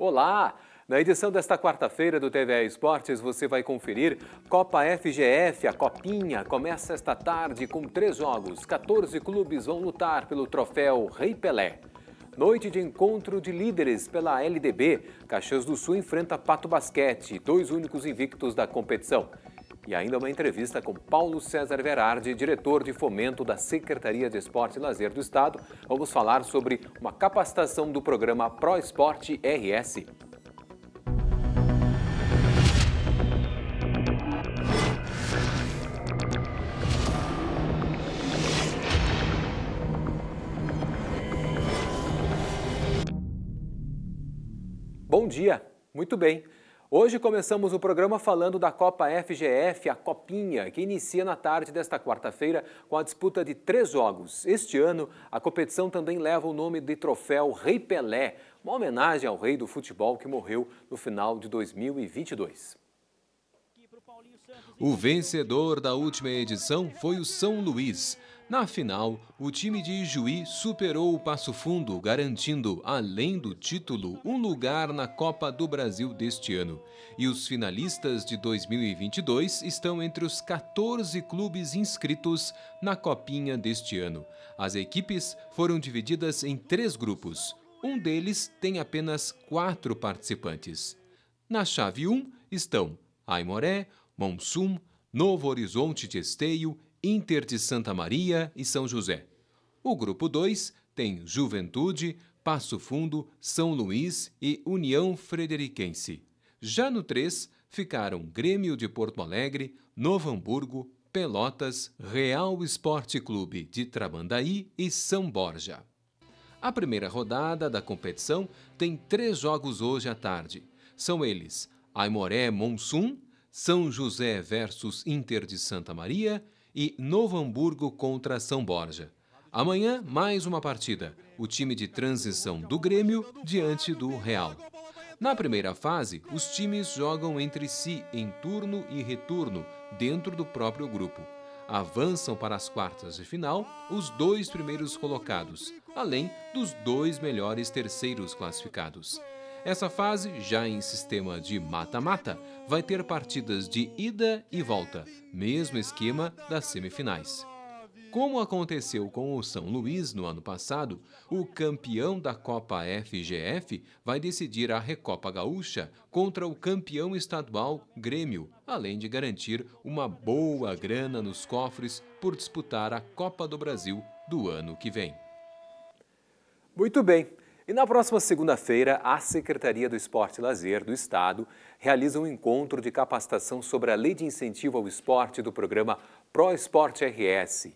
Olá! Na edição desta quarta-feira do TV Esportes, você vai conferir Copa FGF, a Copinha, começa esta tarde com três jogos. 14 clubes vão lutar pelo troféu Rei Pelé. Noite de encontro de líderes pela LDB, Caxias do Sul enfrenta Pato Basquete, dois únicos invictos da competição e ainda uma entrevista com Paulo César Verardi, diretor de fomento da Secretaria de Esporte e Lazer do Estado. Vamos falar sobre uma capacitação do programa Pro Esporte RS. Bom dia, muito bem. Hoje começamos o programa falando da Copa FGF, a Copinha, que inicia na tarde desta quarta-feira com a disputa de três jogos. Este ano, a competição também leva o nome de Troféu Rei Pelé, uma homenagem ao rei do futebol que morreu no final de 2022. O vencedor da última edição foi o São Luís. Na final, o time de Ijuí superou o Passo Fundo, garantindo, além do título, um lugar na Copa do Brasil deste ano. E os finalistas de 2022 estão entre os 14 clubes inscritos na Copinha deste ano. As equipes foram divididas em três grupos. Um deles tem apenas quatro participantes. Na chave 1 estão Aimoré, Monsum, Novo Horizonte de Esteio Inter de Santa Maria e São José. O grupo 2 tem Juventude, Passo Fundo, São Luís e União Frederiquense. Já no 3 ficaram Grêmio de Porto Alegre, Novo Hamburgo, Pelotas, Real Esporte Clube de Trabandaí e São Borja. A primeira rodada da competição tem três jogos hoje à tarde. São eles Aimoré Monsum, São José versus Inter de Santa Maria e Novo Hamburgo contra São Borja. Amanhã, mais uma partida. O time de transição do Grêmio diante do Real. Na primeira fase, os times jogam entre si em turno e retorno dentro do próprio grupo. Avançam para as quartas de final os dois primeiros colocados, além dos dois melhores terceiros classificados. Essa fase, já em sistema de mata-mata, vai ter partidas de ida e volta, mesmo esquema das semifinais. Como aconteceu com o São Luís no ano passado, o campeão da Copa FGF vai decidir a Recopa Gaúcha contra o campeão estadual Grêmio, além de garantir uma boa grana nos cofres por disputar a Copa do Brasil do ano que vem. Muito bem. E na próxima segunda-feira, a Secretaria do Esporte e Lazer do Estado realiza um encontro de capacitação sobre a Lei de Incentivo ao Esporte do programa Pro Esporte RS.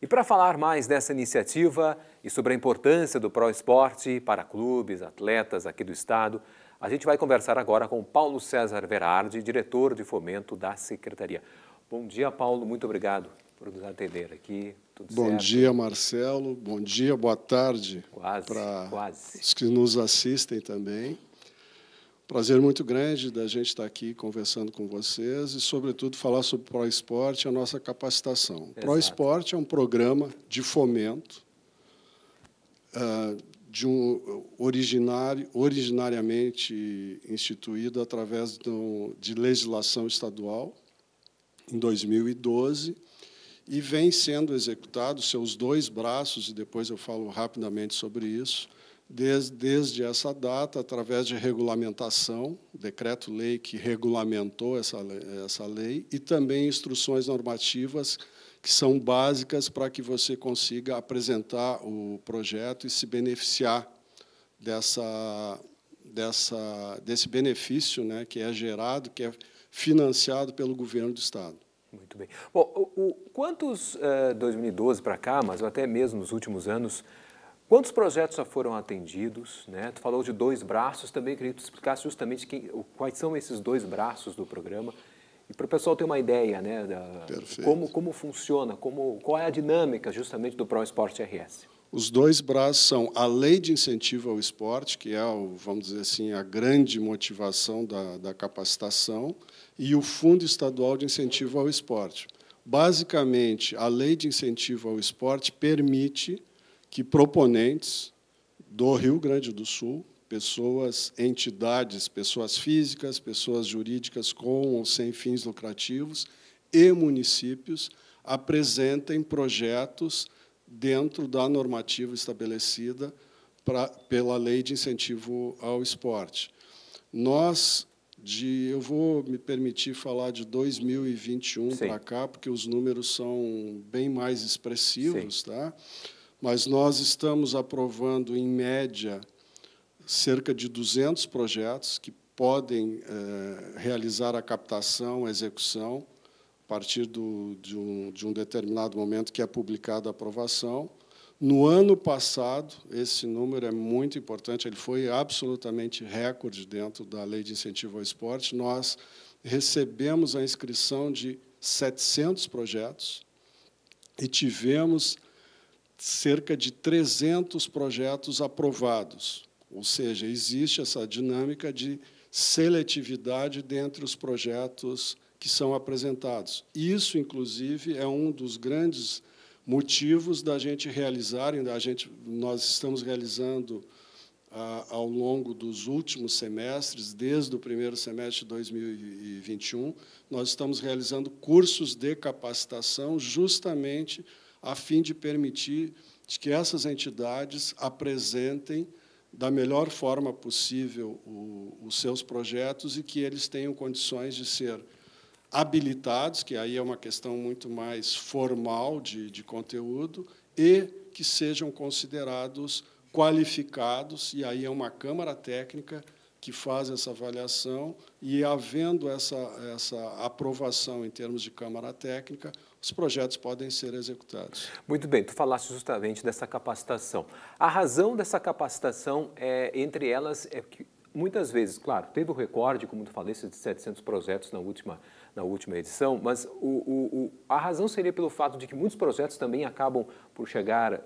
E para falar mais dessa iniciativa e sobre a importância do Pro Esporte para clubes, atletas aqui do Estado, a gente vai conversar agora com Paulo César Verardi, diretor de fomento da Secretaria. Bom dia, Paulo. Muito obrigado por nos atender aqui. Tudo bom certo. dia, Marcelo. Bom dia, boa tarde para os que nos assistem também. Prazer muito grande da gente estar aqui conversando com vocês e, sobretudo, falar sobre Pro Esporte e a nossa capacitação. Exato. Pro Esporte é um programa de fomento uh, de um originário, originariamente instituído através de legislação estadual em 2012 e vem sendo executado seus dois braços, e depois eu falo rapidamente sobre isso, desde, desde essa data, através de regulamentação, decreto-lei que regulamentou essa, essa lei, e também instruções normativas que são básicas para que você consiga apresentar o projeto e se beneficiar dessa, dessa, desse benefício né, que é gerado, que é financiado pelo governo do Estado. Muito bem. Bom, o, Quantos, eh, 2012 para cá, mas até mesmo nos últimos anos, quantos projetos já foram atendidos? Né? Tu falou de dois braços, também queria que tu explicasse justamente quem, quais são esses dois braços do programa. E para o pessoal ter uma ideia né, da, como, como funciona, como, qual é a dinâmica justamente do Pro Esporte RS. Os dois braços são a lei de incentivo ao esporte, que é, vamos dizer assim, a grande motivação da, da capacitação, e o Fundo Estadual de Incentivo ao Esporte. Basicamente, a lei de incentivo ao esporte permite que proponentes do Rio Grande do Sul, pessoas, entidades, pessoas físicas, pessoas jurídicas com ou sem fins lucrativos e municípios apresentem projetos dentro da normativa estabelecida pra, pela lei de incentivo ao esporte. Nós de eu vou me permitir falar de 2021 para cá, porque os números são bem mais expressivos, Sim. tá? Mas nós estamos aprovando em média cerca de 200 projetos que podem eh, realizar a captação, a execução a partir do, de, um, de um determinado momento que é publicada a aprovação. No ano passado, esse número é muito importante, ele foi absolutamente recorde dentro da lei de incentivo ao esporte. Nós recebemos a inscrição de 700 projetos e tivemos cerca de 300 projetos aprovados. Ou seja, existe essa dinâmica de seletividade dentre os projetos que são apresentados. Isso, inclusive, é um dos grandes motivos da gente realizar, da gente, nós estamos realizando ah, ao longo dos últimos semestres, desde o primeiro semestre de 2021, nós estamos realizando cursos de capacitação justamente a fim de permitir que essas entidades apresentem da melhor forma possível o, os seus projetos e que eles tenham condições de ser habilitados, que aí é uma questão muito mais formal de, de conteúdo, e que sejam considerados qualificados, e aí é uma Câmara Técnica que faz essa avaliação, e havendo essa, essa aprovação em termos de Câmara Técnica, os projetos podem ser executados. Muito bem, tu falaste justamente dessa capacitação. A razão dessa capacitação, é, entre elas, é que muitas vezes, claro, teve o recorde, como tu falaste, de 700 projetos na última na última edição, mas o, o, o, a razão seria pelo fato de que muitos projetos também acabam por chegar uh,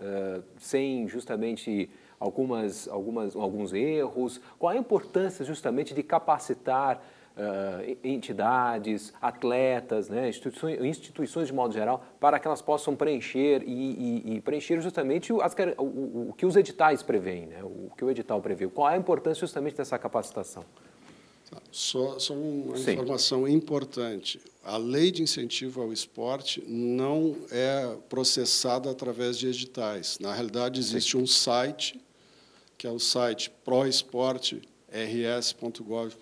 sem justamente algumas, algumas, alguns erros. Qual a importância justamente de capacitar Uh, entidades, atletas, né, instituições, instituições de modo geral, para que elas possam preencher e, e, e preencher justamente as, o, o, que os editais preveem, né, o que o edital prevê. Qual é a importância justamente dessa capacitação? Só, só uma Sim. informação importante. A lei de incentivo ao esporte não é processada através de editais. Na realidade, existe Sim. um site, que é o site proesporte.rs.gov.br.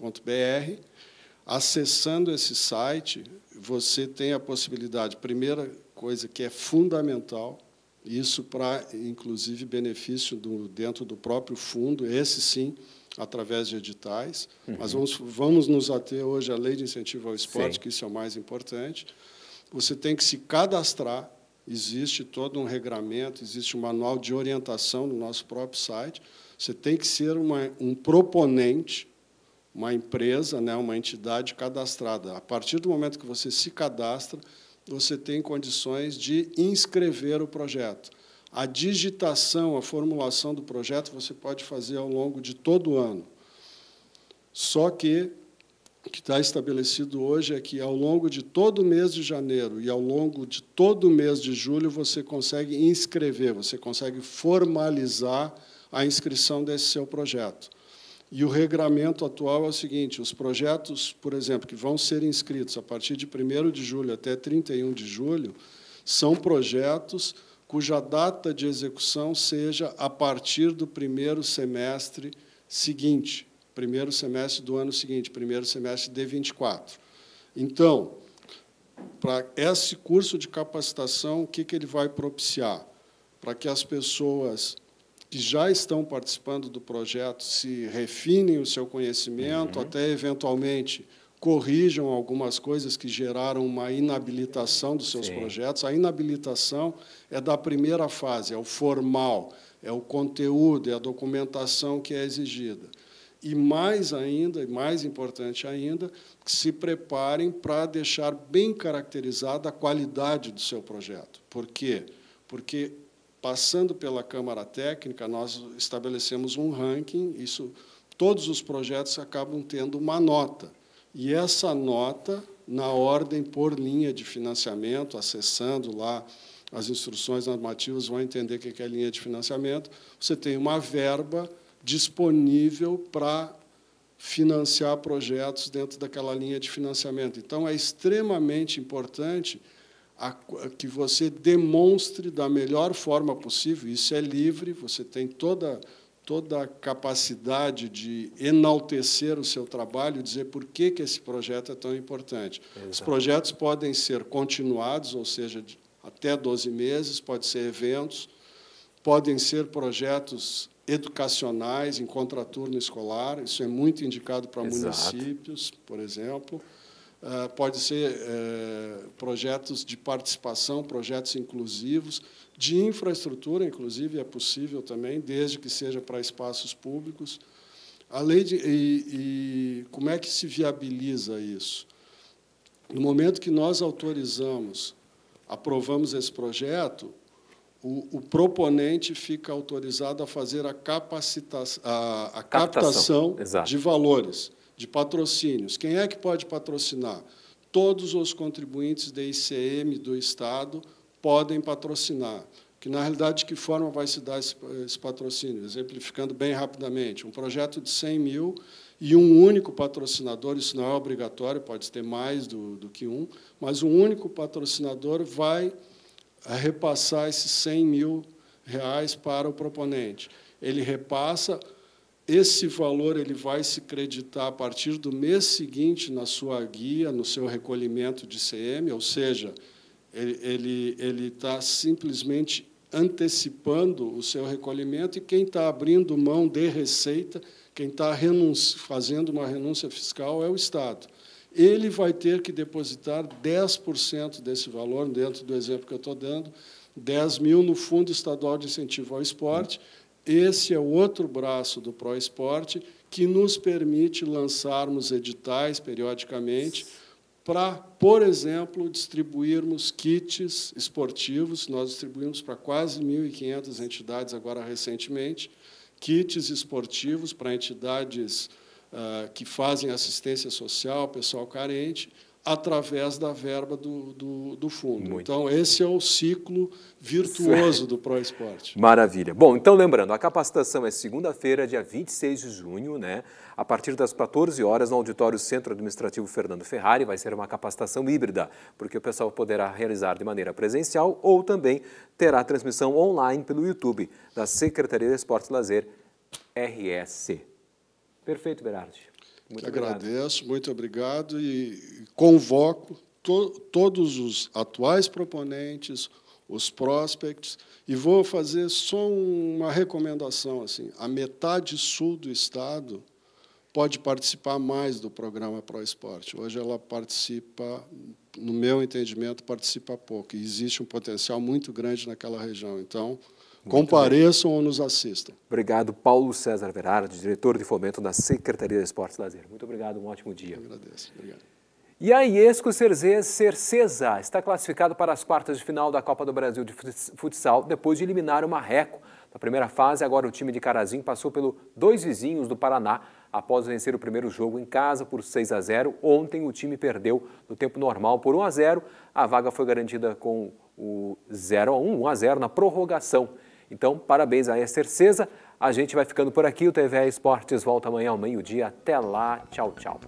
Acessando esse site, você tem a possibilidade, primeira coisa que é fundamental, isso para, inclusive, benefício do, dentro do próprio fundo, esse sim, através de editais. Uhum. Mas vamos, vamos nos ater hoje à lei de incentivo ao esporte, sim. que isso é o mais importante. Você tem que se cadastrar, existe todo um regramento, existe um manual de orientação no nosso próprio site. Você tem que ser uma, um proponente, uma empresa, né, uma entidade cadastrada. A partir do momento que você se cadastra, você tem condições de inscrever o projeto. A digitação, a formulação do projeto, você pode fazer ao longo de todo o ano. Só que o que está estabelecido hoje é que, ao longo de todo o mês de janeiro e ao longo de todo o mês de julho, você consegue inscrever, você consegue formalizar a inscrição desse seu projeto. E o regramento atual é o seguinte: os projetos, por exemplo, que vão ser inscritos a partir de 1 de julho até 31 de julho, são projetos cuja data de execução seja a partir do primeiro semestre seguinte, primeiro semestre do ano seguinte, primeiro semestre de 24. Então, para esse curso de capacitação, o que, que ele vai propiciar? Para que as pessoas que já estão participando do projeto se refinem o seu conhecimento, uhum. até eventualmente corrijam algumas coisas que geraram uma inabilitação dos seus Sim. projetos. A inabilitação é da primeira fase, é o formal, é o conteúdo, é a documentação que é exigida. E mais ainda, e mais importante ainda, que se preparem para deixar bem caracterizada a qualidade do seu projeto. Por quê? Porque passando pela Câmara Técnica, nós estabelecemos um ranking, isso todos os projetos acabam tendo uma nota. E essa nota, na ordem por linha de financiamento, acessando lá as instruções normativas, vão entender o que é linha de financiamento, você tem uma verba disponível para financiar projetos dentro daquela linha de financiamento. Então, é extremamente importante a, que você demonstre da melhor forma possível. Isso é livre, você tem toda, toda a capacidade de enaltecer o seu trabalho, dizer por que, que esse projeto é tão importante. Exato. Os projetos podem ser continuados, ou seja, de, até 12 meses, pode ser eventos, podem ser projetos educacionais em contraturno escolar, isso é muito indicado para Exato. municípios, por exemplo. Ah, pode ser eh, projetos de participação, projetos inclusivos, de infraestrutura, inclusive, é possível também, desde que seja para espaços públicos. A lei de, e, e como é que se viabiliza isso? No momento que nós autorizamos, aprovamos esse projeto, o, o proponente fica autorizado a fazer a, capacita a, a captação, captação de valores de patrocínios. Quem é que pode patrocinar? Todos os contribuintes de ICM do Estado podem patrocinar. Que, na realidade, de que forma vai se dar esse, esse patrocínio? Exemplificando bem rapidamente, um projeto de 100 mil e um único patrocinador, isso não é obrigatório, pode ter mais do, do que um, mas um único patrocinador vai repassar esses 100 mil reais para o proponente. Ele repassa esse valor ele vai se creditar a partir do mês seguinte na sua guia, no seu recolhimento de CM, ou seja, ele, ele, ele está simplesmente antecipando o seu recolhimento e quem está abrindo mão de receita, quem está fazendo uma renúncia fiscal é o Estado. Ele vai ter que depositar 10% desse valor, dentro do exemplo que eu estou dando, 10 mil no Fundo Estadual de Incentivo ao Esporte, esse é o outro braço do ProEsporte que nos permite lançarmos editais periodicamente para, por exemplo, distribuirmos kits esportivos. Nós distribuímos para quase 1.500 entidades agora recentemente, kits esportivos para entidades uh, que fazem assistência social, pessoal carente, através da verba do, do, do fundo. Muito. Então, esse é o ciclo virtuoso certo. do ProEsporte. Maravilha. Bom, então lembrando, a capacitação é segunda-feira, dia 26 de junho, né? A partir das 14 horas, no Auditório Centro Administrativo Fernando Ferrari, vai ser uma capacitação híbrida, porque o pessoal poderá realizar de maneira presencial ou também terá transmissão online pelo YouTube da Secretaria de Esportes e Lazer, RSC. Perfeito, Berardi. Muito Agradeço, muito obrigado e convoco to, todos os atuais proponentes, os prospects, e vou fazer só uma recomendação assim: a metade sul do estado pode participar mais do programa Pro Esporte. Hoje ela participa, no meu entendimento, participa pouco. E existe um potencial muito grande naquela região. Então, Compareçam ou nos assistam. Obrigado, Paulo César Verardi, diretor de fomento da Secretaria de Esportes e Lazer. Muito obrigado, um ótimo dia. Eu agradeço, obrigado. E a Iesco Cercesa está classificado para as quartas de final da Copa do Brasil de Futsal depois de eliminar o Marreco. Na primeira fase, agora o time de Carazim passou pelo dois vizinhos do Paraná após vencer o primeiro jogo em casa por 6 a 0. Ontem o time perdeu no tempo normal por 1 a 0. A vaga foi garantida com o 0 a 1, 1 a 0 na prorrogação. Então, parabéns a Esther Cesa. A gente vai ficando por aqui. O TV Esportes volta amanhã ao meio-dia. Até lá. Tchau, tchau.